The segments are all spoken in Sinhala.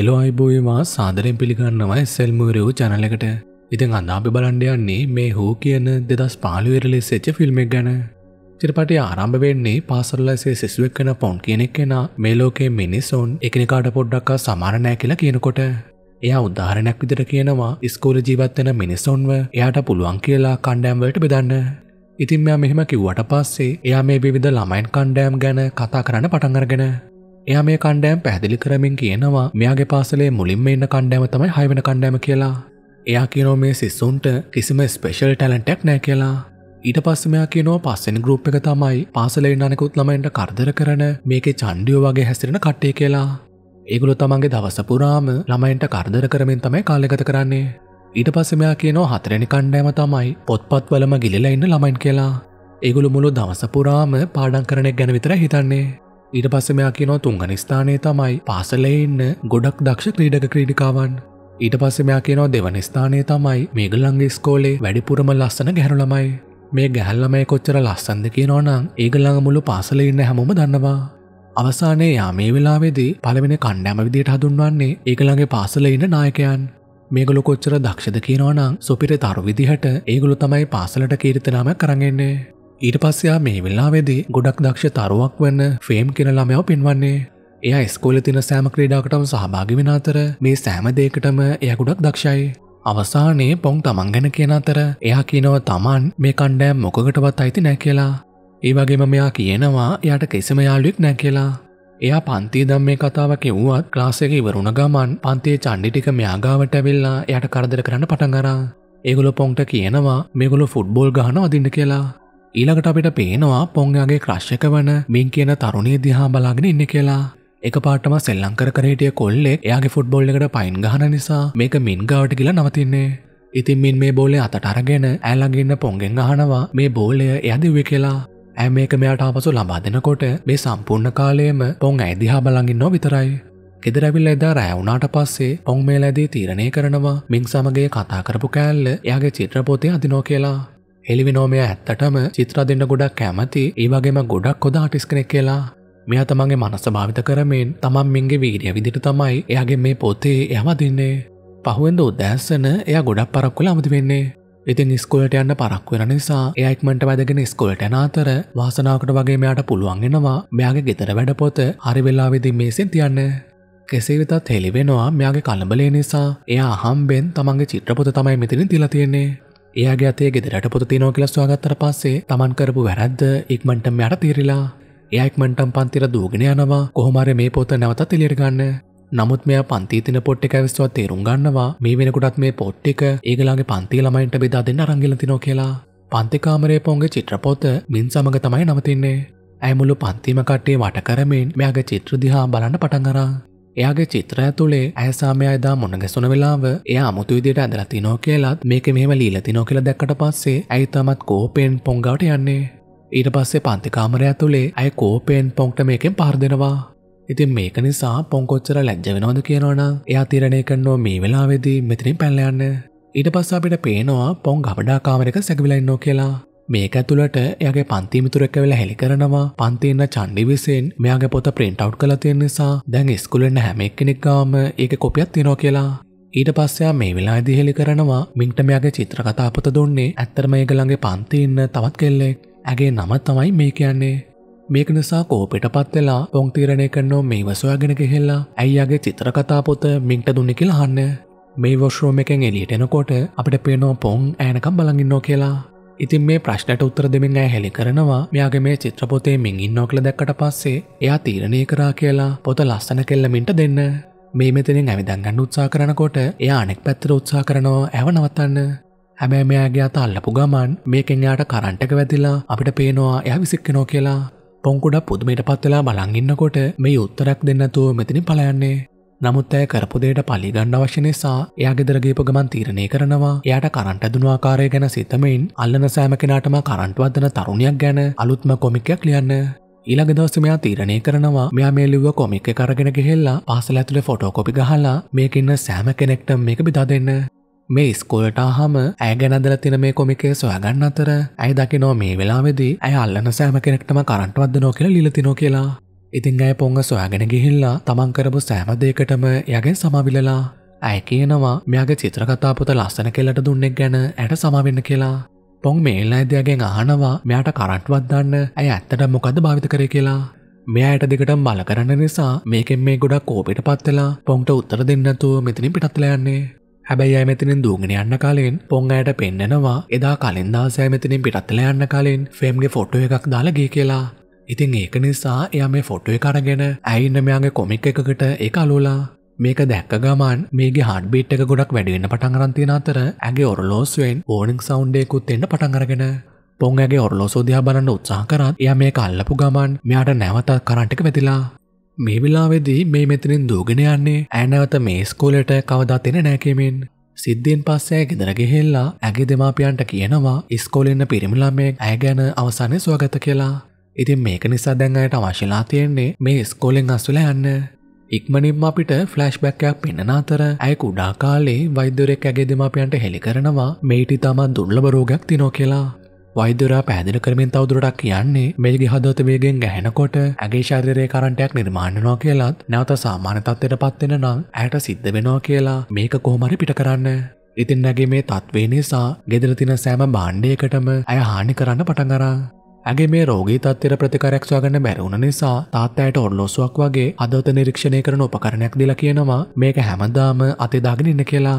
එලෝ අයිබෝයවා සාදරෙන් පිළිගන්නවා සෙල්මූරයූ චැනලකට ඉතින් අදාපි බලන්ඩයන්නේ මේ හෝ කියන දෙදස් පාලිවෙරලෙ සෙච්ච ෆිල්ම්ක් ගැන චිරපට ආරම්භ වෙන්නේ පාසල්ලසේ සිසුවක් කන පොන් කියනෙක් කෙන මේ ලෝකේ මිනිස්සොන් එකනිකාට පොඩ්ඩක් සමාරණෑ කියලා කියනකොට එයා උදාහරණයක් විදිර කියනවා ස්කෝල ජීවත්වන මිනිස්සොන්ව එයාට පුළුවන් කියලා කණ්ඩෑම්වලට බෙදන්න ඉතින් මෙයා මෙහෙම කිව්වට පස්සේ එයා මේ විවිධ ළමයින් කණ්ඩෑම් ගැන කතා කරන්න පටන්ගරගෙන එයා මේ කණ්ඩෑම් පැහදිලි කරමින් කියනවා මෙයාගේ පාසලේ මුලින්ම ඉන්න කණ්ඩෑම තමයි හයවන කණ්ඩෑම කියලා. එයා කියනෝ මේ සිස්සුන්ට කිසිම ස්පේෂල් ටැලන්ටක් නෑ කියලා. ඊට පස්සමයා කියනවා පස්සෙන් ගරුප් එක තමයි පාසලේ නනෙකුත් ළමයින්ට කරදර කරන මේකේ චණ්ඩියෝ වගේ හැසිරෙන කට්ටේ කියලා. ඒගොලු තමන්ගේ දවසපුරාම ළමයින්ට කරදර කරමින් තමයි කාලෙගත කරන්නේ. ඊට පස්සමයා කියනවා හතරෙනි කණ්ඩෑම තමයි පොත්පත් වලම ගිලිලා ඉන්න ළමයින් කියලා. ඒගොලු මුළු දවසපුරාම පාඩන් කරනෙක් ගැන විතර හිතන්නේ. ඊට පස්සමයා කියනෝ තුන්ගනි ස්ථානය තමයි පාසලේ ඉන්න ගොඩක් දක්ෂ ක්‍රීඩක ක්‍රීඩිකාවන් ඊට පස්සමයා කියනෝ දෙවන ස්ථානය තමයි මේගලංගේ ස්කෝලේ වැඩිපුරම ලස්සන ගැහනුළමයි මේ ගැහල්ලමයි කොච්චර ලස්සන්ද කියනෝනම් ඒගල්ළඟ මුළු පාසල ඉන්න හැමෝම දන්නවා අවසානයේ යා මේ වෙලාවේදී පළවෙනි කණ්ඩෑම විදියට හඳුන්වන්නේ ඒගොල්ලන්ගේ පාසලේ ඉන්න නායකයන්. මේගොල්ලෝ කොච්චර දක්ෂද කියනවනම් සොපිරි තරු විදිහට ඒගොල්ලෝ තමයි පාසලට කීර්තනාමයක් කරන් එන්නේ. ඊට පස්සයා මේ වෙල්ලාවෙදී ගොඩක් දක්ෂ තරුවක් වන්න ෆ්‍රේම් කෙන ළමයව පෙන්වන්නේ එයා ස්කෝල තින සෑම ක්‍රීඩාකටම සහභාගි වෙන අතර මේ සෑම දේකටම එය ගොඩක් දක්ෂයි අවසානයේ පොන් තමන් ගැන කියන අතර එයා කියනව තමන් මේ කණ්ඩෑම් මොකකටවත් අයිති නැ කියලා ඒ වගේම මෙයා කියනවා යට කිසිම යාලුවෙක් නැ කියලා එයා පන්ති දම් මේ කතාව කිව්වත් ක්ලාස් එක ඉවරුණ ගමන් පන්තියේ චණ්ඩි ටික මෙයාගාවට ඇවිල්ලා එයාට කරදර කරන්න පටන් අරන් ඒගොල්ලෝ පොන්ට කියනවා මේගොල්ලෝ ෆුට්බෝල් ගහන අදින්න කියලා ඊළඟට අපිට පේනවා පොංයාගේ ක්‍රශ්යක වන මින් කියන තරුණිය දිහා බලාගෙන ඉන්න කියලා. එක පාටම සෙල්ලංකර කරහිටිය කොල්ලෙක් එයාගේ ෆුට්බොල් එකට පයින් ගහන නිසා මේක මින් ගාවට කියලා නවතින්නේ. ඉතින් මින් මේ බෝලේ අතට අරගෙන ඇලඟින්න පොංගෙන් අහනවා මේ බෝලය යදිව්වේ කියලා. ඇ මේක මෙයාට ආපසු ලබා දෙනකොට මේ සම්පූර්ණ කාලයේම පොං ඇදිහා බලඟින්නෝ විතරයි. ෙදරැවිල්ල එදා රෑවුනාට පස්සේ ඔං මේලැදී තීරණය කරනවා මින් සමගේ කතා කරපු කෑල්ල එයාගේ චිත්‍රපෝතය අදිනෝ කියලා එලිවිනෝමය ඇත්තටම චිත්‍ර දෙන්න ගොඩක් කැමති ඒවගේම ගොඩක් කොද ටිස් කෙනෙක් කියලා මෙයා තමන්ගේ මනස භාවිත කරමෙන් තමන් මින්ගේ වීඩිය විදිට තමයි එයාගේ මේ පොතේ යවදින්නේ පහුවෙන්ද උදැස්සන එය ගොඩක් පරක්කුල අමති වෙන්නේ ඉතින් ස්කුලට යන්න පරක්වෙන නිසා එයක්මට වැදගෙන ස්කුලට නාතර වාසනාකට වගේ මෙයාට පුළුවන්ගෙනවා මෙයාගේ ගෙතර වැඩපොත හරි වෙල්ලාවෙදි මේසින් තියන්න. කෙසේ වෙතත් හෙළිවෙනවා මෙයාගේ කළඹලේ නිසා එයා හම්බෙන් තමන්ගේ චිත්‍රපොත තමයි මෙතිනි තිලා තියෙන්නේ ඒයාගේ අතේ ගෙදරට පොත තිනෝ කියලස්වාගත්තර පස්සේ තමන් කරපු වැරද්ද ඉක්මටම යට තීරලා ඒයෙක්මටම් පන්තිර දූගෙන යනවා කොහොමර මේ පොත නැවතත් ඉලිරගන්න නමුත් මෙයා පන්තිතින පොට්ටි ඇවිස්වා තේරුම් ගන්නවා මේ වෙනකුටත් මේ පොට්ටික ඒගලාගේ පන්ති ළමයින්ට බෙදා දෙන්න රංගිලතිනෝ කියලා පන්තිකාමරය පොන්ගේ චිත්‍රපොත මින් සමඟ තමයි නවතින්නේ ඇමුළු පන්තිම කට්ටේ වට කරමින් මෙයාගේ චිත්‍ර දිහා බලන්න පටන් කරා එයාගේ චිත්‍රය තුළේ ඇසාමයා එදා මොනගැසුන වෙලාව එයා අමුතු විදියට ඇඳලා තිනෝ කියලත් මේක මෙහෙම ලීලා තිනෝ කියලා දැක්කට පස්සේ ඇයි තමත් කෝපෙන් පොංගවට යන්නේ ඊට පස්සේ පන්තිකාමරය ඇතුළේ ඇය කෝපයෙන් පොන්ක්ට මේකෙන් පාර්දෙනවා. ඉතින් මේක නිසා පොංකොච්චර ලැජ්ජ වෙනවද කියනවනම් එයා තිරණය කරනෝ මේ වෙලාවේදී මෙතනින් පැල්ලයන්න. ඊට පස්ස අපිට පේනවා පොන් ගබඩා කාමරක සැගවිලයින්නෝ කියලා. මේක ඇතුළට එයාගේ පන්ති මිතුරෙක් වෙලා හෙළි කරනවා පන්ති ඉන්න චණ්ඩි විසෙන් මෙයාගේ පොත print out කරලා තියෙන නිසා දැන් ඉස්කෝලේ හැම එක්කෙනෙක් ගාම ඒක කොපියක් තියෙනවා කියලා ඊට පස්සයා මේ වෙලාවේදී හෙළි කරනවා මින්ට මෙයාගේ චිත්‍ර කතා පොත දුන්නේ ඇත්තටම ඒක ළඟේ පන්ති ඉන්න තවත් කෙල්ලෙක් ඇගේ නම තමයි මේ කියන්නේ මේක නිසා කෝපෙට පත් වෙලා පොන් තීරණය කරනෝ මේව සොයාගෙන ගිහිල්ලා ඇයියාගේ චිත්‍ර කතා පොත මින්ට දුන්නේ කියලා අහන්නේ මේ වොෂ්රෝම් එකෙන් එලියට එනකොට අපිට පේනවා පොන් ඈනකම් බලන් ඉන්නෝ කියලා ඉතින් මේ ප්‍රශ්නට උත්තර දෙමෙන් ඇය හෙළි කරනවා මෙයාගේ මේ චිත්‍රපොතේ මෙන් ඉන්නෝකල දැක්කට පස්සේ එයා තීරණය කරා කියලා පොත ලස්සන කෙල්ලමින්ට දෙන්න. මේ මෙතනින් ඇවිදංගන්න උත්සා කරනකොට එයා අනෙක් පැත්තර උත්සා කරනවා ඇව නවත්තන්න. හැබැයි මෙයාගේ අත අල්ලපු ගමන් මේකෙන් යාට කරන්ටක වැදිලා අපිට පේනවා එයා විසික්කනෝ කියලා පොංකුඩ පුදුමයට පත්වෙලා බලංගන්නකොට මේ උත්තරක් දෙන්නතුව මෙතිනි පලයන්නේ නමුත් ඇය කරපුදේට පලිගන්න අවශ්‍ය නිසා එයා ගෙදරගේපු ගමන් තීරණය කරනවා එයට කරන්ට දුන ආකාරය ගැන සිතමයින් අල්ලන සෑමකෙනටම කරන්ටුවදන තරුණයක් ගැන අලුත්ම කොමිකයක් ලියන්න ඊළඟ දවසමයා තීරණය කරනවා මෙයා මේලිව කොමික කරගෙන ගෙහෙල්ලා පාසල ඇතුළ ෆොටෝකොපි ගහලා මේකඉන්න සෑම කෙනෙක්ට මේක බිදා දෙන්න මේ ස්කෝලට හම ඇය ගැනදල තින මේ කොමිකේ සොයගන්න අතර ඇයි දකිනෝ මේ වෙලාවෙදී ඇය අල්ලන සෑම කෙනෙක්ටම කරන්ටවද නෝ කියලා ලිලතිනෝ කියලා ඉතිං ඇය පොංග සොයාගෙන ගිහිල්ලා තමන් කරපු සෑමදයකටම යගේ සමවිලලා ඇය කියනවා මෙයාගේ චිත්‍රකතාපුත ලස්සන කෙලට දුන්නෙක් ගැන ඇයට සමවෙන්න කියලා. පොං මේල් අඇදයාගෙන් අහනවා මෙයාට කරට්වත්දන්න ඇය ඇත්තට මොකද භාවිත කර කියලා. මෙයායට දෙකට මල කරන්න නිසා මේකෙන් මේ ගොඩක් කෝපිට පත්වෙලා පොන්ට උත්තර දෙන්නතු මෙතිනින් පිටත්ලයන්නේ හැබැයි ඇමතිනින් දූගෙන යන්න කාලෙන් පොං අයට පෙන්නෙනවා එදා කලින්දා සෑමතිනින් පිටත්ල යන්න කාලින් ෆෙම්ගේ ෆොට්ටුව එකක් දාලගේ කියලා ඉතින් ඒක නිසා එයා මේ ෆොටුව කරගෙන ඇයින්න මෙයාගේ කොමික් එකකට එක අලුලා මේක දැක්ක ගමන් මේගේ හඩ්බිට් එක ගොඩක් වැඩිවෙන්න පටන් අරන්තින අතර ඇගේ ඔරලෝස්ුවෙන් ඕනික් සෞන්්ඩයකුත් එන්න පටන් අරගෙන පොන්ගේ ඔරලෝසෝදයා බලන්න උත්සාහ කරත් එය මේ කල්ලපු ගමන් මෙයාට නැවත කරන්ටික වෙතිලා මේ වෙලාවෙදී මේ මෙතනින් දූගෙන යන්නේ ඇනවත මේ ස්කෝලට කවදාතින නෑකමින් සිද්ධියෙන් පස්සේ ගෙදරගෙහෙල්ලා ඇගේ දෙමාපියන්ට කියනවා ඉස්කෝලෙන්න පිරිමිලාමෙක් ඇ ගැන අවසානය සුවගත කියලා ඉතින් මේක නිසා දැන් අයට අවශ්‍යලා තියෙන්නේ මේ ස්කෝලෙන් අස්වෙලා යන්න. ඉක්මනින්ම අපිට ෆ්ලෑෂ්බැක්කයක් පෙන්න්න අතර ඇය කුඩා කාලේ වෛද්‍යරෙක් ඇගේ දෙමාපියන්ට හෙළි කරනවා මේටි තමන් දුර්ලභ රෝගයක් තිනෝ කියලා. වෛදරා පැදිලි කරමින් තවදුරටක් කියන්නේ මේගේ හදවත වේගෙන් ගැහෙනකොට ඇගේ ශරීරයේ කරන්ටයක් නිර්මාණනවා කියලත් නැවත සාමාන්‍ය තත්ත්වයට පත්වෙන නම් ඇයට සිද්ධ වෙනවා කියලා මේක කොහොමරි පිට කරන්න. ඉතින් නැගේ මේ තත්වේ නිසා ගෙදර තින සෑම බාණ්ඩයකටම ඇය හානි කරන්න පටගරා. ඇගේ මේ රෝගී තත්ත්වයට ප්‍රතිකාරයක් සොයාගන්න බැරි වුණ නිසා තාත්තෑට ඔරලෝසුවක් වගේ හදවත නිරීක්ෂණය කරන උපකරණයක් දීලා කියනවා මේක හැමදාම අතේ දාගෙන ඉන්න කියලා.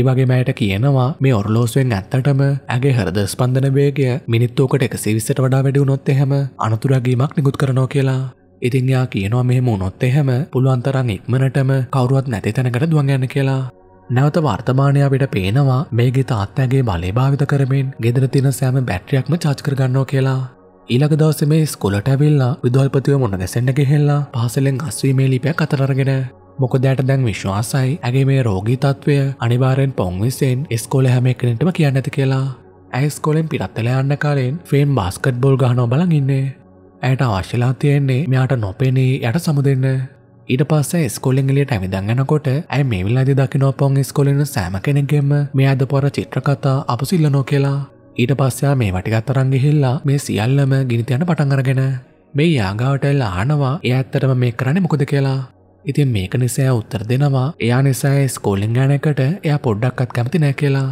ඒවගේ මෑයට කියනවා මේ ඔරලෝසුවෙන් ඇත්තටම ඇගේ හරද ස්පන්ධන වේගය මිනිත්තුූකට එකසි විස්සට වඩා වැඩි වුණොත් එහෙම අනතුරගීමක් නිකුත් කරනෝ කියලා. ඉතින් යා කියනවා මෙහෙම උනොත් එහෙම පුළුවන්තරං ඉක්මනටම කවරුවත් නැති තැනකට දුවගන්න කියලා. නැවත වර්තමානය අපිට පේනවා මේගේ තාත්තඇගේ බලේ භාවිත කරමින් ගෙදර තින සෑම බැට්‍රියක්ම චාච් කරගන්නෝ කියලා. ඊළඟ දවස මේ ස්කොලට ඇවිල්ලා විදල්පතිව මොන දැසෙන්ට ගෙහෙල්ලා පහසලෙන් අස්වීමේ ලිපයක් අතරගෙන මොකදෑට දැන් විශ්වාසයි ඇගේ මේ රෝගී තත්ත්වය අනිවාරෙන් පොංවිසෙන් ස්කොල හැම එකනටම කියන්න ඇති කියලා ඇස්කොලෙන් පිරත්තල යන්න කාලෙන් ෆෙන් බාස්කට් බොල් ගහනෝ බලන් ඉන්නේ ඇයට අවශ්‍යලා තියෙන්නේ මෙයාට නොපෙනේ යට සමුදන්න ඊට පස්ස ස්කොලිංගලියට ඇවිදංගනකොට ඇයි මේ විල්ලාද දකිනෝ පොන් ස්කොලන සෑම කෙනෙගෙම මේ අද පොර චිත්‍රකතා අපසිල්ලනෝ කියලා ඊට පස්සයා මේ වටිගත් තරන් ගිහිල්ලා මේ සියල්ලම ගිනිතියන පටන්ගරගෙන මේ යාගාවටල්ල ආනවා එය ඇත්තරම මේ කරන්න මොකද කියලා ඉතින් මේක නිසෑ උත්තර දෙනවා එයා නිසායි ස්කෝලිං ගෑනකට එයා පොඩ්ඩක්කත් කැමති නෑ කියලා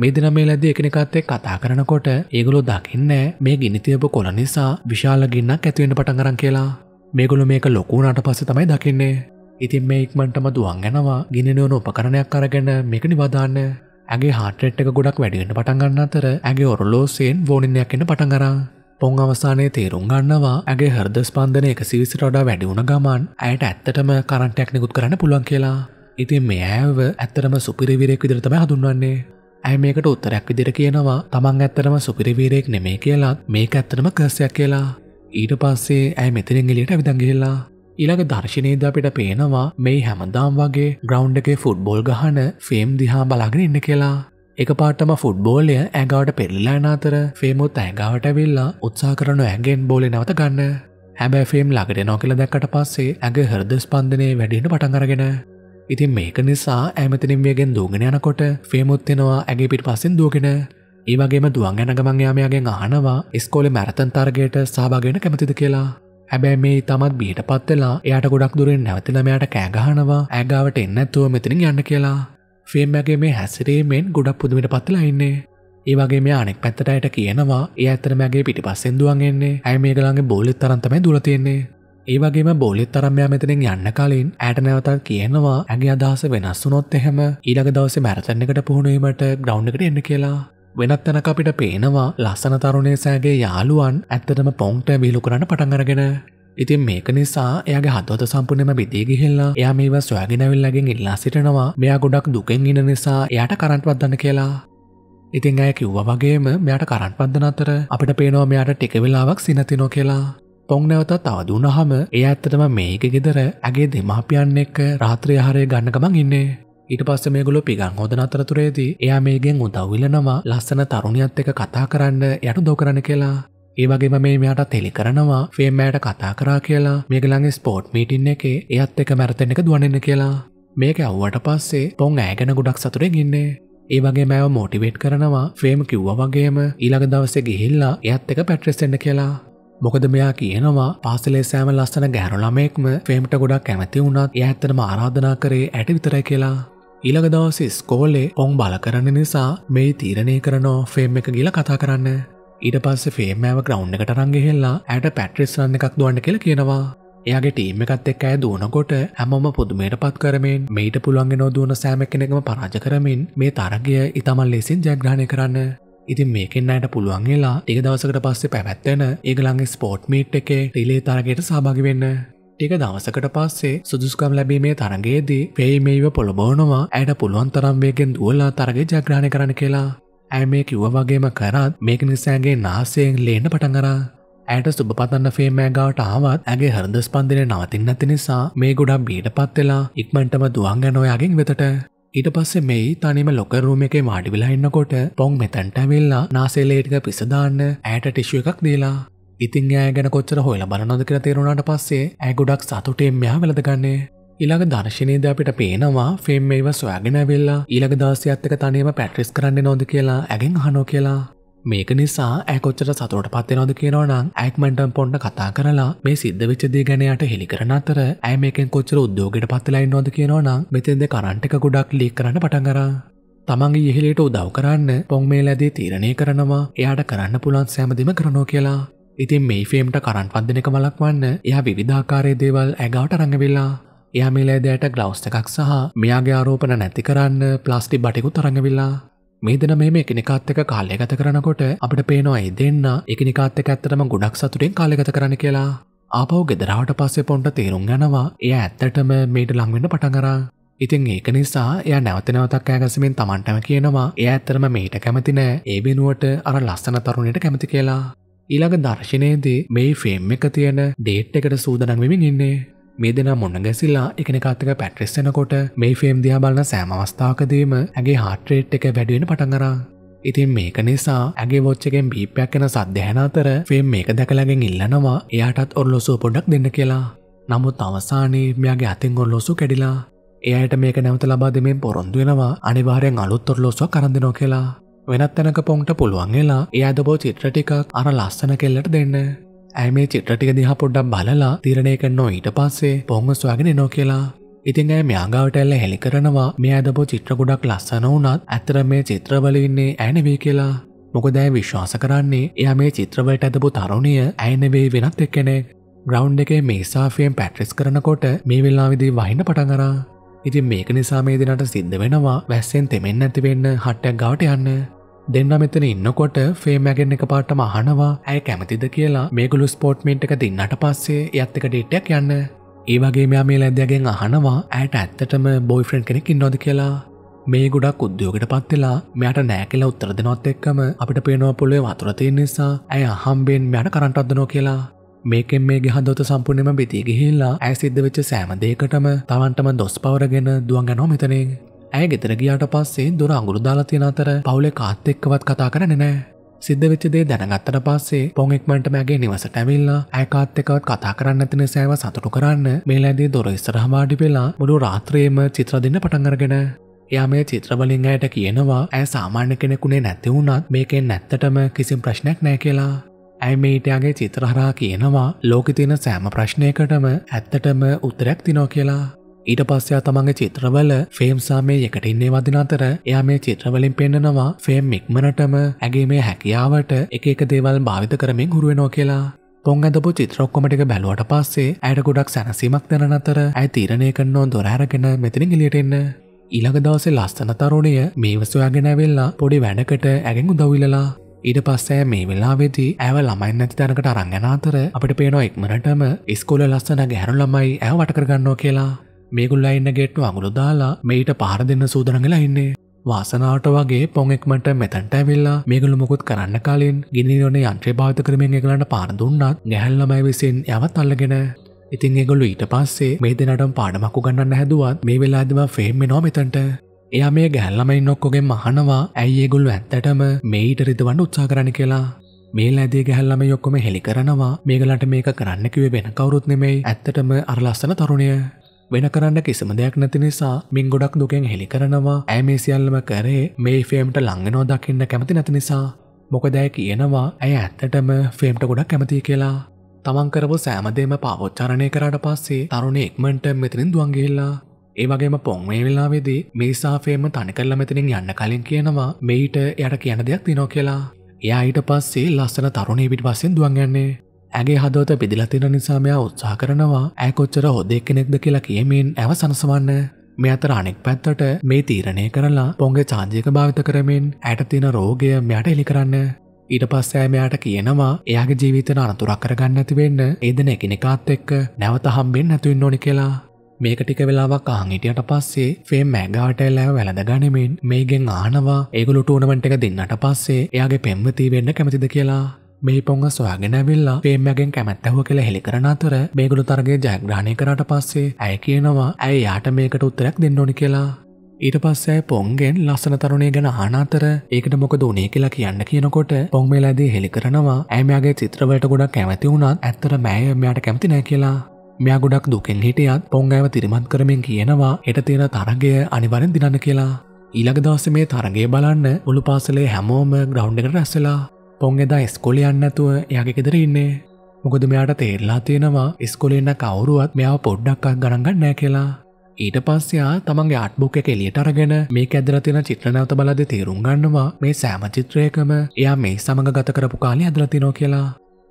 මේ දින මේ ලැද එකනිකත්තේ කතා කරනකොට ඒගොලු දකින්න මේ ගිනිතියපු කොල නිසා විශාල ගින්නක් ඇතිවෙන පටන්ගරන් කියලා මේගොලු මේක ලොකුණට පස්ස තමයි දකින්නේ ඉතින් මේ ඉක්මන්ටම දුවන් ගැනවා ගිනිනවන උපකරණයක් අරගෙන මේක නිවදාන්න ඇගේ හාටෙට් එක ගොඩක් වැඩිෙන පටන්ගන්න අතර ඇගේ ඔරලෝසයෙන් වෝනිින්යක් එන්න පටන්ගර. පොං අවසානයේ තේරුම් ගන්නවා ඇගේ හර්ද ස්පන්ධන එක සිවිසිට වඩා වැඩිවුණ ගමන් ඇයට ඇත්තටම කරන්ටයක් නිකුත් කරන්න පුළුවන් කියලා. ඉතින් මේ ඇව ඇත්තරම සුපිරිවිරෙක් විදිරතම හඳුන්වන්නේ. ඇය මේකට උත්තරයක් විදිර කියනවා තමන් ඇත්තරම සුපිරිවීරයෙක් නෙමේ කියලත් මේක ඇත්තරම කර්සයක් කියලා. ඊට පස්සේ ඇය මෙතරින් එලියට විදංගිහිල්ලා ඉළඟ දර්ශනයද අපිට පේනවා මේ හැමදාම් වගේ ග්‍රවන්් එකේ ෆුඩ්බෝල් ගහන ෆිම් දිහා බලාගෙන ඉන්න කියලා එක පාටම ෆුඩ්බෝලය ඇගවට පෙල්ලෑන අතර ෆේමුත් ඇගවට වෙල්ලා උත්සා කරන ඇගෙන් බෝලි නවත ගන්න හැබැ ෆිම් ලගට නොකල දැක්කට පස්සේ ඇගේ හරද ස්පන්දනය වැඩිෙන පටන්ගරගෙන ඉතින් මේක නිසා ඇමතිනිම්ියගෙන් දූගෙන යනකොට ෆේමුත්තිෙනවා ඇගේ පිට පස්සෙන් දූගෙන ඒවගේම දුවන් ගැනගමංයාමයාගෙන් අහනවා ස්කෝලි මැරතන්තර්ගයට සභාගෙන කැමතිද කියලා හැබැ මේ තමත් බිහිට පත්වෙලා එයට ගොඩක් දුරෙන් නැවතිලමයට කෑගහනවා ඇගාවට එන්නඇත්තුව මෙතිනින් යන්න කියලා ෆිල්ම්මගේ මේ හැසිරීමෙන් ගොඩක් පුදුමිට පත්ලා ඉන්නේ ඒවගේ මේ අනෙක් පැත්තටයට කියනවා ඒ ඇතරමගේ පිටි පස්සෙන්දුවන් එන්නේ ඇය මේ කළගේ බෝලිත් තරන්තම දුලතියෙන්නේ ඒවගේම බෝලිත් තරම්මයා මෙතනින් යන්න කලින් ඇයට නැවතත් කියනවා ඇගේ අදහස වෙනස්සුනොත් එහෙම ඊළඟ දවස මැරතන්නකට පුහුණුවීමට ග්‍රව් එකට එන්න කියලා වෙනත් තැනක අපිට පේනවා ලස්සන තරුණේ සෑගේ යාළුවන් ඇත්තටම පොන්ට බිහිලු කරන්න පටන්ගරගෙන ඉතින් මේක නිසා එයාගේ හත්වත සම්පූර්ණයම බිදී ගිහිල්ලා එයා මේව සොයාගෙනවිල්ලගෙන් ඉල්ලා සිටනවා මෙයා ගොඩක් දුකෙන් ඉන්න නිසා එයට කරන්ටවත් දන්න කියලා. ඉතින් ඇය කිව්ව වගේම මෙයාට කරන්ටවදන අතර අපිට පේනවා මෙයාට ටික වෙලාවක් සිනතිනෝ කියලා. පොං නැවත තවදුනහම එය ඇත්තටම මේක ගෙදර ඇගේ දෙමාපියන් එක්ක රාත්‍රියහරය ගන්නකමක් ඉන්නේ. ඊට පස්ස මේගොලො පිගන් හොදන අතරතුරේදී එයා මේගෙන් උදව් විලනවා ලස්සන තරුණියත් එක කතා කරන්න යට දෝ කරන කියලා ඒවගේම මේ මෙයාට තෙලි කරනවා ෆේම්මෑට කතා කරා කියලා මේගලගේ ස්පෝට් මීටින් එකේ එයත් එක මැරතෙන් එක දුවනන්න කියලා මේක අව්වට පස්සේ පොන් ඇගැන ගොඩක් සතුරේ ගින්නේ ඒවගේ මෑව මෝටිවේට් කරනවා ෆ්‍රේම් කිව්ව වගේම ඊළඟ දවසේ ගිහිල්ලා එයත් එක පැට්‍රෙස්සෙන්න්න කියලා මොකද මෙයා කියනවා පාසලේ සෑම ලස්සන ගෑරුළමෙක්ම ෆ්‍රේම්ට ගොඩක් කැමති වුණත් ඇත්තනම ආරාධනා කරේ ඇයට විතරයි කියලා ඊළඟ දවස ස්කෝල්ලේ ඔවුන් බල කරන්න නිසා මේ තීරණය කරනෝ ෆෙම් එක ගිල කතා කරන්න. ඊට පස්ස ෆේම්මෑව ග්‍රවන්් එකට රංගෙහෙල්ලා ඇයට පැට්‍රිස් රන්න එකක් දුවන්න කියල කියනවා. එයාගේ ටීම එකත් එක් ඇය දුවනකොට හැමම පුදුමයට පත් කරමින් මේට පුළුවන්ගෙන දුවන සෑම කෙනෙකම පරාජ කරමින් මේ තරගය ඉතමල් ලෙසින් ජයග්‍රහණය කරන්න. ඉතින් මේකෙන් අයට පුළුවන්ගේලා ඒ දවසකට පස්සේ පැවැත්වෙන ඒගළන්ගේ ස්පෝට් මීට් එකේ රිලේ තරගයට සභාගි වෙන්න. ටික දවසකට පස්සේ සුදුස්කම් ලැබීමේ තරගේදී පෙයිමේව පොළබෝනවා ඇයට පුළුවන් තරම්වයගෙන් දුවල්ලා තරගේ ජග්‍රහණ කරන කියලා. ඇය මේ කිව්ව වගේම කරත් මේක නිසෑගේ නාසයෙන් ලේන පටඟරා. ඇයට සුබපතන්න ෆේමෑගාවට ආවත් ඇගේ හරද ස්පන්දිනය නවතින් නැති නිසා මේ ගොඩක් බීට පත්වෙලා ඉක්මටම දුවන් ගැනොයාගෙන් වෙතට. ඊට පස්සේ මේ තනිම ලොකරූම එකේ මාඩිවිලා ඉන්නකොට පොන් මෙතැන්ට ඇවිල්ලා නාසේලේටික පිසදාන්න ඇයට ටිශ්ුව එකක් දීලා ඉතින් ෑ ගැන කොච්චර හොල බලනොද කර තේරුණට පස්සේ ඇ ගොඩක් සතුටේ මෙයා වෙලදගන්නේ ඉළඟ දර්ශනීද අපිට පේනවා ෆිල්ම් ඒව ස්වෑගෙන වෙල්ලා ඊළඟ දාසියත්තක තනීම පැට්‍රිස් කරන්න නොද කියලා ඇගෙන් හනෝ කියලා මේක නිසා ඇකොච්චට සතුට පත්ත නොද කියනවනම් ඇක්මන්ටම් පොන්්ඩ කතා කරලා මේ සිද්ධ විච්චදී ගැනයට හෙළි කරන අතර ඇ මේකෙන් කොච්චර උද්දෝගට පත්තිලයි නොද කියනවනම් මෙතෙද කරන්ටික ගොඩක් ලි කරන්න පටන් කරා තමන්ගේ ඉහලට උදව් කරන්න පොං මේ ලැදේ තීරණය කරනවා එයාට කරන්න පුළන් සෑමදිම කරනෝ කියලා ඉතින් මේ ෆිල්ම්ට කරන් පන්දිනක වලක්වන්න එයා විවිධාකාරය දේවල් ඇගවට රඟවෙල්ලා එයා මේලෑදෑට ග්ලවස් එකක් සහ මෙයාගේ ආරෝපන නැති කරන්න ප්ලාස්ටි බටිකු තරඟවෙල්ලා මේ දෙන මේ එකනිකාත් එක කාලයගත කරනකොට අපට පේනවා ඒ දෙන්න එකනිකාත් එක ඇත්තටම ගුණක් සතුටින් කාලගත කරන කියලා ආපහු ගෙදරාවට පස්සේ පොන්ට තේරුම් යනවා එය ඇත්තටම මේට ලංවෙන්න පටඟරා ඉතින් ඒක නිසා එය නැවතනවතක් ෑගසමින් තමන්ටම කියනවා එය ඇත්තරම මේට කැමතිනෑ ඒ වෙනුවට අර ලස්සන තරුණයට කැමති කියලා ඊළඟ දර්ශනයේදී මේ ෆිල්ම් එක තියෙන ඩේට් එකට සූදානම් වෙමින් ඉන්නේ. මේ දෙනා මුණ ගැසිලා එකිනෙකාත් එක්ක පැට්‍රෙස් වෙනකොට මේ ෆිල්ම් දිහා බලන සෑම අවස්ථාවකදීම ඇගේ හાર્ට් රේට් එක වැඩි වෙන පටන් අරන්. ඉතින් මේක නිසා ඇගේ වොච් එකෙන් බීප්යක් එන සද්ද ඇහෙන අතර ෆිල්ම් මේක දැකලාගෙන් ඉල්ලනවා එයාටත් ඔරලෝසුව පොඩ්ඩක් දෙන්න කියලා. නමුත් අවසානයේ මෙයාගේ අතින් ඔරලෝසුව කැඩිලා එයාට මේක නැවත ලබා දෙමින් පොරොන්දු වෙනවා අනිවාර්යෙන් අලුත් ඔරලෝසුවක් අරන් දෙනවා කියලා. වෙනත් තැනක පොන්ට පුළුවන් වෙලා ඒ අදබෝ චිත්‍ර ටිකක් අර ලස්සන කෙල්ලට දෙන්න. ඇයි මේ චිත්‍ර ටික දිහා පොඩ්ඩක් බලලා තීරණය කරනවා ඊට පස්සේ පොන්ව සොයාගෙන එනවා කියලා. ඉතින් ඇය මෙයාගාවට ඇල්ල හෙළි කරනවා මේ අදබෝ චිත්‍ර ගොඩක් ලස්සන වුණත් ඇත්තට මේ චිත්‍රවල ඉන්නේ ඇය නෙවෙයි කියලා. මොකද ඇය විශ්වාස කරන්නේ එයා මේ චිත්‍රවලට ඇදපු තරුණිය ඇය නෙවෙයි වෙනත් එක්කෙනෙක්. ග්‍රවන්් එකේ මේසාෆියෙන් පැට්‍රිස් කරනකොට මේ වෙලාවිදී වහින්න පටන් කරා. ඉතින් මේක නිසා මේ දිනට සිද්ධ වෙනවා වැස්සෙන් තෙමෙන් ඇතිවෙන්න හට්ටක් ගාවට යන්න දෙන්න මෙතන ඉන්නකොට ෆේමෑගෙන් එක පාටම අහනවා ඇය කැමතිද කියලා මේගුලු ස්පෝට්මෙන්ට් එක දෙන්නට පස්සේ ඇත්තක ඩේට්ටයක් යන්න ඒවගේ මෙයා මේ ලැදගෙන් අහනවා ඇයට ඇත්තටම බොයිෆ්‍රෙන්් කෙනෙක් ඉන්නොද කියලා මේ ගොඩක් උද්‍යෝගට පත්වෙලා මෙයට නෑ කියලා උත්තර දෙනොත් එක්කම අපිට පේනවා පොලේ වතුරතියෙන් නිසා ඇය හම්බෙන් මෙයට කරටත්දනෝ කියලා මේකෙන් මේ ගහදොත සම්පූර්ණයම බිතිගිහිල්ලා ඇ සිද්ධ වෙච්ච සෑමදේකටම තවන්ටම දොස් පවරගෙන දුවන් ගැනෝ මෙතනෙන් ඇය ගෙතර ගියාට පස්සේ දුර අඟුරු දාලා තියෙන අතර පවුලේ කාත් එක්කවත් කතා කරන්නේ නැහැ. සිද්ධ වෙච්ච දේ දැනගත්තට පස්සේ පොන් ඉක්මනට මගේ නිවසට ඇවිල්ලා ඇය කාත් එක්කවත් කතා කරන්න නැති නිසාව සතුටු කරන්න මේ ලෑදී දොර ඉස්සරහා වාඩි වෙලා මුළු රාත්‍රියේම චිත්‍ර දෙන්න පටන් අරගෙන එයා මේ චිත්‍රවලින් අයට කියනවා ඇය සාමාන්‍ය කෙනෙකුනේ නැති වුණත් මේකෙන් නැත්තටම කිසිම ප්‍රශ්නයක් නෑ කියලා. ඇයි මේටයාගේ චිත්‍රහරා කියනවා ලෝකෙ තියෙන සෑම ප්‍රශ්නයකටම ඇත්තටම උත්තරයක් තිනෝ කියලා. ඊට පස්සයා තමන්ගේ චිත්‍රවල ෆේම් සාමේ එකටින්නේ වදින අතර එයා මේ චිත්‍රවලින් පෙන්නනවා ෆේම් ඉක්මනටම ඇගේ මේ හැකියාවට එක එක දේවල් භාවිත කරමින් හුරුවෙනෝ කියලා පොන් ඇදපු චිත්‍රොක්කොමටික බැලුවට පස්සේ ඇයට ගොඩක් සැනසීමක් දැන අතර ඇය තීරණය කරන්නෝ දොරහැරගෙන මෙතනින් ඉලියටෙන්න ඉළඟ දවසේ ලස්සන තරුණය මේවසොයාගෙන ඇවෙල්ලා පොඩි වැඩකට ඇගෙන් උදවිලලා ඊට පස්සෑ මේ වෙලාවෙදී ඇව ළමයින් නැති තැනකට අරංගනාතර අපිට පේනො ඉක්මනටම ස්කෝල ලස්සන ගැහරු ළමයි ඇව වටකරගන්නෝ කියලා මේගුල්ලා ඉන්න ගේට්ටු අගුළු දාලා මේට පහර දෙන්න සූදනගලා ඉන්නේ. වාසනාවට වගේ පොෙක්මට මෙතැන්ට ඇවිල්ලා මේගුළු මුකුත් කරන්න කලින් ගිනිියොනේ යන්ත්‍රය භාවිත කරමින් එකලට පාරදුන්නත් ගැහැල්ලමයි විසින් යවත් අල්ලගෙන ඉතින් ඒගොල්ලු ඊට පස්සේ මේ දෙනටම් පාඩමක්කු ගන්න හැදුවත් මේ වෙලාදම ෆෙම්ම නෝ මෙතැන්ට එයා මේ ගැල්ලමයි නොක්කොගේ මහනවා ඇයි ඒගොල්ලු ඇත්තටම මේට රිදවන්න උත්සා කරණ කියලා මේ ලැදේ ගැල්ලම යොක්කොම හෙළි කරනවා මේගලට මේක කරන්න කිවේ වෙන කවරුත් නෙමෙයි ඇත්තටම අරලස්සන තරුණය වෙන කරන්න කිසිම දෙයක් නැති නිසා මින් ගොඩක් දුකෙන් හෙළි කරනවා ඇ මේ සියල්ලම කරේ මේ ෆේම්ට ලංගෙනෝ දකින්න කැමති නැති නිසා මොකදැයි කියනවා ඇය ඇත්තටම ෆේම්ට ගොඩක් කැමති කියලා තමන් කරපු සෑමදේම පාවොච්චරණය කරට පස්සේ තරුණ එක්මට මෙතනින් දුවන්ගේල්ලා ඒවගේම පොන් මේ වෙලාවෙදී මේසාෆේම තනි කරල මෙතනින් යන්න කලින් කියනවා මෙයිට යට කියන දෙයක් තිනෝ කියලා එයායිට පස්සේ ලස්සන තරුණේ පිට පස්සෙන් දුවන්ගන්නේ ඇගේ හදවත පිදිලතින නිසා මෙයා උත්සාහ කරනවා ඇකොච්චර හොදෙක් කෙනෙක්ද කියලා කියමින් ඇව සනසවන්න මේ අතර අනෙක් පැත්තට මේ තීරණය කරලා පොන්ගේ චාන්ජයක භාවිත කරමින් ඇයට තියෙන රෝගය මෙයට එලි කරන්න ඊට පස්සෑ මෙයාට කියනවා එයාගේ ජීවිතන අනතුරක් කරගන්න ඇතිවෙන්න ඒදන එකනෙකාත් එක්ක නැවත හම්බෙන් නැතුවෙන් ඕනි කියලා මේක ටික වෙලාවක් අහංහිටියට පස්සේ ෆේම් මෑගාටල්ලෑ වැළඳ ගනිමින් මේගෙන් ආනවා ඒගුලුටූනමට එක දෙන්නට පස්සේ එයාගේ පෙම්වතිී වෙන්න කැමතිද කියලා මේ පොංග ස්වාගෙන විල්ලා පේමගෙන් කැමැත්තහුව කියලා හෙළි කරන අතර මේගුළු තරගේ ජයග්‍රහණය කරට පස්සේ ඇය කියනවා ඇයි යාට මේකට උත්තරයක් දෙන්න ඕනි කියලා. ඊට පස්සෑ පොන්ගෙන් ලස්සන තරුණේ ගැන ආනාතර ඒකට මොක දුනේ කියලා කියන්න කියනකොට පොංමේලදී හෙළි කරනවා ඇමයාගේ චිත්‍රවලට ගොඩක් කැමති වුණත් ඇත්තර මෑය මෙයාට කැමති නෑ කියලා. මෙයා ගොඩක් දුකෙන් හිටියත් පොංගෑව තිරිමත් කරමින් කියනවා එට තියෙන තරගය අනිවරෙන් දිනන්න කියලා. ඊළඟ දවස මේ තරගේ බලන්න උළු පාසලේ හැමෝම ග්‍රවන්් එකට රැස්සලා තොන් එදා ස්කොලි යන්නතුව යාගේ කෙදර ඉන්නේ මොකද මෙයාට තේරලා තියෙනවා ස්කොලෙන්න කවුරුවත් මෙයාව පොඩ්ඩක්ක් ගණගන්න නෑ කියලා ඊට පස්සයා තමන්ගේ අට්බුක් එක එලියට අරගෙන මේ ඇදර තියෙන චිත්‍රනවත බලද තේරුම් ගන්නවා මේ සෑම චිත්‍රයකම එයා මේ සමඟ ගත කරපු කාලි ඇදලතිනෝ කියලා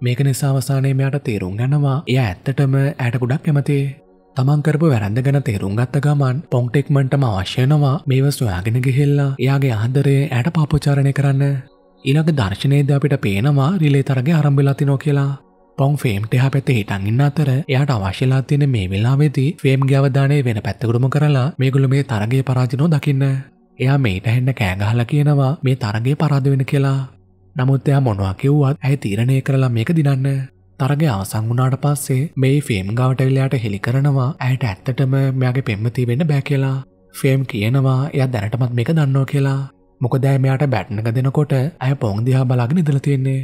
මේක නිසාවසානය මෙයාට තේරුම් ගන්නවා එය ඇත්තටම ඇයට ගොඩක් කැමති තමන්කරපු වැරඳ ගැන තේරුම් ගත්ත ගමන් පොන්ටෙක්මටම අවශ්‍යනවා මේව සොයාගෙන ගිහිල්ලා එයාගේ ආදරය ඇයට පාපචාරණය කරන්න ඉනක දර්ශනයේද අපිට පේනවා රිලේ තරගේ අරම්භිලතිනෝ කියලා පොන් ෆේම්ට එහ පැත හිටන් ඉන්න අතර එයාට අවශ්‍යලා තියෙන මේ වෙලාවෙදී ෆේම් ගවධානය වෙන පැත්තකුරුම කරලා මේගුළු මේ තරගේ පරාජනෝ දකින්න එයා මේට හෙන්න කෑගහල කියනවා මේ තරගේ පරාද වෙන කියලා නමුත් එයා මොනවා කිව්වත් ඇය තීරණය කරලා මේක දිනන්න තරගේ ආසංගුණාට පස්සේ මේ ෆිම් ගවටවිලයාට හෙළි කරනවා ඇයට ඇත්තටම මෙයාගේ පෙම්මති වෙන්න බෑ කියලා ෆිම් කියනවා එය දැනටමත් මේක දන්නෝ කියලා මොකදෑ මෙයාට බැට්නක දෙනකොට ඇය පොංදිහා බලාගෙන ඉදල තියෙන්නේ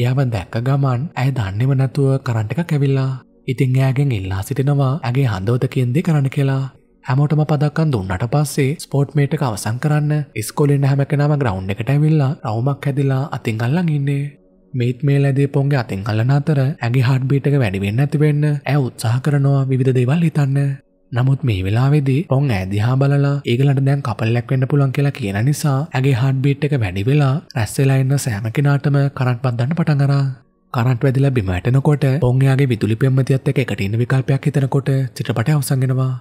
එයාව දැක්ක ගමන් ඇය දන්නෙම නැතුව කරන්ටක කැවිල්ලා ඉතිං එයාගෙන් ඉල්ලා සිටිනවා ඇගේ හඳවත කියෙන්දේ කරන්න කියලා හැමෝටම පදක්කන් දුන්නට පස්සේ ස්පෝට් මේටක අවසං කරන්න ස්කොලෙන් හැමකෙනම ග්‍රවන්් එකට ඇවිල්ලා රවමක් හැදිලා අතින් අල්ලන් ඉන්නේ මේත් මේ ලැදේ පොන්ගේ අතින් කලන අතර ඇගේ හඩ්බීටක වැඩිවෙන්න ඇතිවෙන්න ඇ උත්සාහ කරනවා විධ දේවල් හිතන්න නමුත් මේ වෙලාවෙදී ඔන් ඇදිහා බලලා ඒගලට දැන් කපල්ලක් වෙන්න පුළන් කියලා කියන නිසා ඇගේ හඩ්බිට් එක වැඩි වෙලා රැස්සෙලා ඉන්න සෑමකිනාටම කරට් බද්දන්න පටන්ගරා කරට වැදිලා බිමටනකොට ඔංයාගේ විදුලි පෙම්මතියත් එක එකට ඉන්න විකල්පයක් හිතනකොට චිත්‍රපට අවසන්ගෙනවා